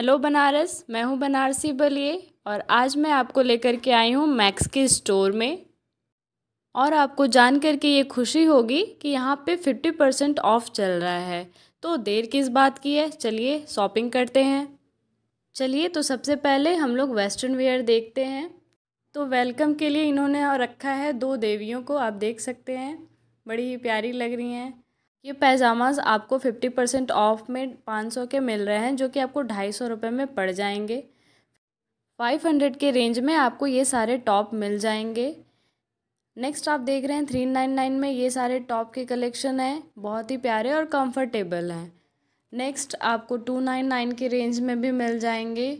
hello Banaras मैं हूँ बनारसी बलिए और आज मैं आपको लेकर के आई हूँ मैक्स के स्टोर में और आपको जान कर के ये खुशी होगी कि यहाँ पे फिफ्टी परसेंट ऑफ चल रहा है तो देर किस बात की है चलिए शॉपिंग करते हैं चलिए तो सबसे पहले हम लोग वेस्टर्न वेयर देखते हैं तो वेलकम के लिए इन्होंने रखा है दो देवियों को आप देख सकते हैं बड़ी ही प्यारी लग रही हैं ये पैजामाज आपको फिफ्टी परसेंट ऑफ में पाँच सौ के मिल रहे हैं जो कि आपको ढाई सौ रुपये में पड़ जाएंगे फाइव हंड्रेड के रेंज में आपको ये सारे टॉप मिल जाएंगे नेक्स्ट आप देख रहे हैं थ्री नाइन नाइन में ये सारे टॉप के कलेक्शन हैं बहुत ही प्यारे और कंफर्टेबल हैं नेक्स्ट आपको टू नाइन नाइन के रेंज में भी मिल जाएंगे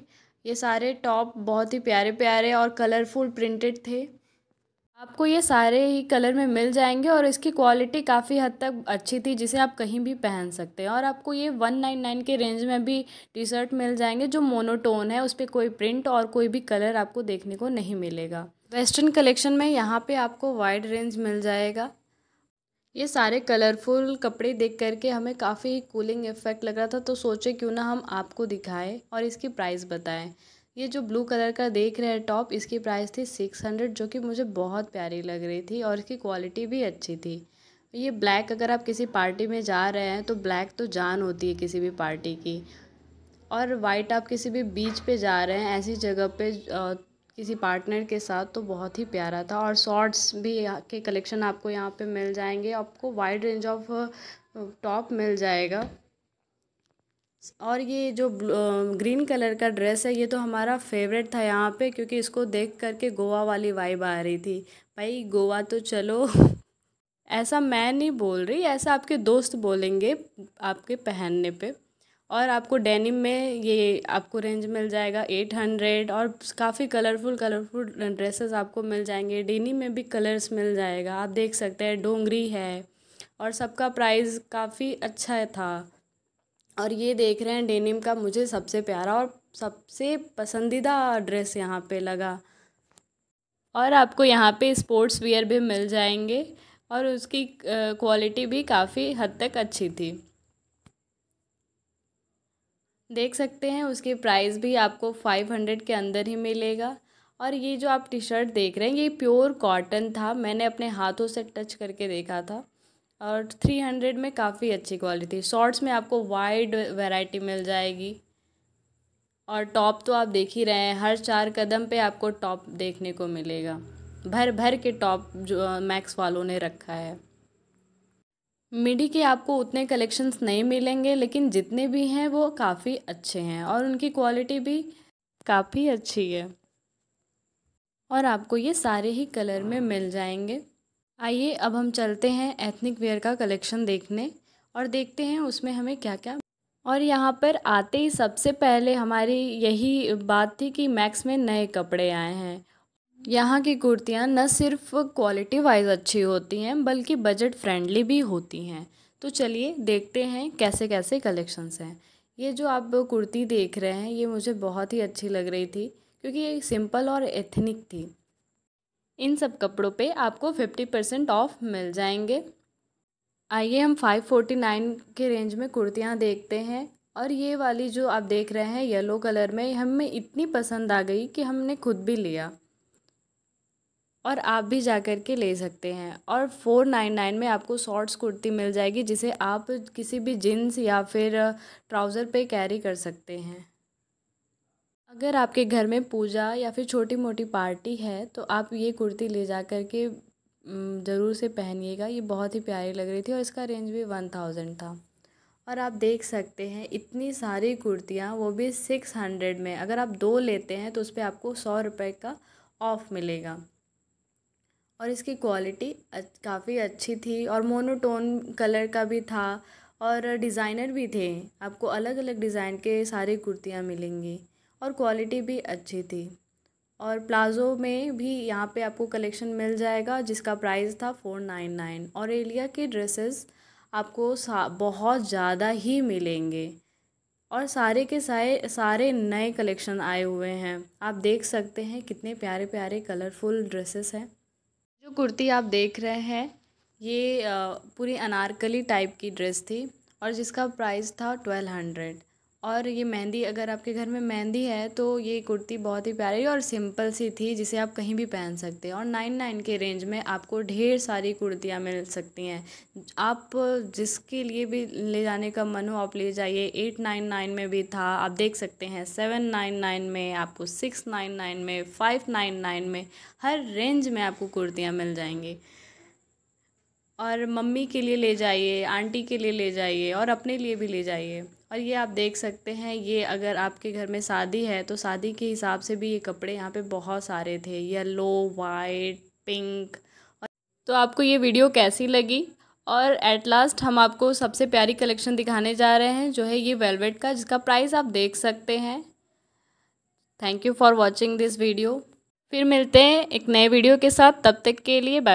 ये सारे टॉप बहुत ही प्यारे प्यारे और कलरफुल प्रिंटेड थे आपको ये सारे ही कलर में मिल जाएंगे और इसकी क्वालिटी काफ़ी हद तक अच्छी थी जिसे आप कहीं भी पहन सकते हैं और आपको ये वन नाइन नाइन के रेंज में भी टी शर्ट मिल जाएंगे जो मोनोटोन है उस पर कोई प्रिंट और कोई भी कलर आपको देखने को नहीं मिलेगा वेस्टर्न कलेक्शन में यहाँ पे आपको वाइड रेंज मिल जाएगा ये सारे कलरफुल कपड़े देख करके हमें काफ़ी कूलिंग इफ़ेक्ट लग रहा था तो सोचे क्यों ना हम आपको दिखाएं और इसकी प्राइस बताएं ये जो ब्लू कलर का देख रहे हैं टॉप इसकी प्राइस थी सिक्स हंड्रेड जो कि मुझे बहुत प्यारी लग रही थी और इसकी क्वालिटी भी अच्छी थी ये ब्लैक अगर आप किसी पार्टी में जा रहे हैं तो ब्लैक तो जान होती है किसी भी पार्टी की और वाइट आप किसी भी बीच पे जा रहे हैं ऐसी जगह पे आ, किसी पार्टनर के साथ तो बहुत ही प्यारा था और शॉर्ट्स भी के कलेक्शन आपको यहाँ पर मिल जाएंगे आपको वाइड रेंज ऑफ टॉप मिल जाएगा और ये जो ग्रीन कलर का ड्रेस है ये तो हमारा फेवरेट था यहाँ पे क्योंकि इसको देख करके गोवा वाली वाइब आ रही थी भाई गोवा तो चलो ऐसा मैं नहीं बोल रही ऐसा आपके दोस्त बोलेंगे आपके पहनने पे और आपको डेनिम में ये आपको रेंज मिल जाएगा एट हंड्रेड और काफ़ी कलरफुल कलरफुल ड्रेसेस आपको मिल जाएंगे डेनिम में भी कलर्स मिल जाएगा आप देख सकते हैं डोंगरी है और सबका प्राइस काफ़ी अच्छा था और ये देख रहे हैं डेनिम का मुझे सबसे प्यारा और सबसे पसंदीदा ड्रेस यहाँ पे लगा और आपको यहाँ पे स्पोर्ट्स वियर भी मिल जाएंगे और उसकी क्वालिटी भी काफ़ी हद तक अच्छी थी देख सकते हैं उसकी प्राइस भी आपको फाइव हंड्रेड के अंदर ही मिलेगा और ये जो आप टी शर्ट देख रहे हैं ये प्योर कॉटन था मैंने अपने हाथों से टच करके देखा था और थ्री हंड्रेड में काफ़ी अच्छी क्वालिटी शॉर्ट्स में आपको वाइड वैरायटी मिल जाएगी और टॉप तो आप देख ही रहे हैं हर चार कदम पे आपको टॉप देखने को मिलेगा भर भर के टॉप जो मैक्स वालों ने रखा है मिडी के आपको उतने कलेक्शंस नहीं मिलेंगे लेकिन जितने भी हैं वो काफ़ी अच्छे हैं और उनकी क्वालिटी भी काफ़ी अच्छी है और आपको ये सारे ही कलर में मिल जाएंगे आइए अब हम चलते हैं एथनिक वेयर का कलेक्शन देखने और देखते हैं उसमें हमें क्या क्या और यहाँ पर आते ही सबसे पहले हमारी यही बात थी कि मैक्स में नए कपड़े आए हैं यहाँ की कुर्तियाँ न सिर्फ क्वालिटी वाइज अच्छी होती हैं बल्कि बजट फ्रेंडली भी होती हैं तो चलिए देखते हैं कैसे कैसे कलेक्शंस हैं ये जो आप कुर्ती देख रहे हैं ये मुझे बहुत ही अच्छी लग रही थी क्योंकि ये सिंपल और एथनिक थी इन सब कपड़ों पे आपको फिफ्टी परसेंट ऑफ मिल जाएंगे आइए हम फाइव फोर्टी नाइन के रेंज में कुर्तियाँ देखते हैं और ये वाली जो आप देख रहे हैं येलो कलर में हमें इतनी पसंद आ गई कि हमने खुद भी लिया और आप भी जा कर के ले सकते हैं और फोर नाइन नाइन में आपको शॉर्ट्स कुर्ती मिल जाएगी जिसे आप किसी भी जीन्स या फिर ट्राउज़र uh, पे कैरी कर सकते हैं अगर आपके घर में पूजा या फिर छोटी मोटी पार्टी है तो आप ये कुर्ती ले जा कर के ज़रूर से पहनिएगा ये बहुत ही प्यारी लग रही थी और इसका रेंज भी वन थाउजेंड था और आप देख सकते हैं इतनी सारी कुर्तियाँ वो भी सिक्स हंड्रेड में अगर आप दो लेते हैं तो उस पर आपको सौ रुपये का ऑफ़ मिलेगा और इसकी क्वालिटी काफ़ी अच्छी थी और मोनोटोन कलर का भी था और डिज़ाइनर भी थे आपको अलग अलग डिज़ाइन के सारी कुर्तियाँ मिलेंगी और क्वालिटी भी अच्छी थी और प्लाज़ो में भी यहाँ पे आपको कलेक्शन मिल जाएगा जिसका प्राइस था फ़ोर नाइन नाइन और एलिया के ड्रेसेस आपको बहुत ज़्यादा ही मिलेंगे और सारे के सारे सारे नए कलेक्शन आए हुए हैं आप देख सकते हैं कितने प्यारे प्यारे कलरफुल ड्रेसेस हैं जो कुर्ती आप देख रहे हैं ये पूरी अनारकली टाइप की ड्रेस थी और जिसका प्राइस था ट्वेल्व हंड्रेड और ये मेहंदी अगर आपके घर में मेहंदी है तो ये कुर्ती बहुत ही प्यारी और सिंपल सी थी जिसे आप कहीं भी पहन सकते हैं और नाइन नाइन के रेंज में आपको ढेर सारी कुर्तियाँ मिल सकती हैं आप जिसके लिए भी ले जाने का मन हो आप ले जाइए एट नाइन नाइन में भी था आप देख सकते हैं सेवन नाइन नाइन में आपको सिक्स नाइन नाइन में फाइव नाइन नाइन में हर रेंज में आपको कुर्तियाँ मिल जाएंगी और मम्मी के लिए ले जाइए आंटी के लिए ले जाइए और अपने लिए भी ले जाइए और ये आप देख सकते हैं ये अगर आपके घर में शादी है तो शादी के हिसाब से भी ये कपड़े यहाँ पे बहुत सारे थे येलो वाइट पिंक तो आपको ये वीडियो कैसी लगी और एट लास्ट हम आपको सबसे प्यारी कलेक्शन दिखाने जा रहे हैं जो है ये वेलवेट का जिसका प्राइस आप देख सकते हैं thank you for watching this video फिर मिलते हैं एक नए वीडियो के साथ तब तक के लिए बाय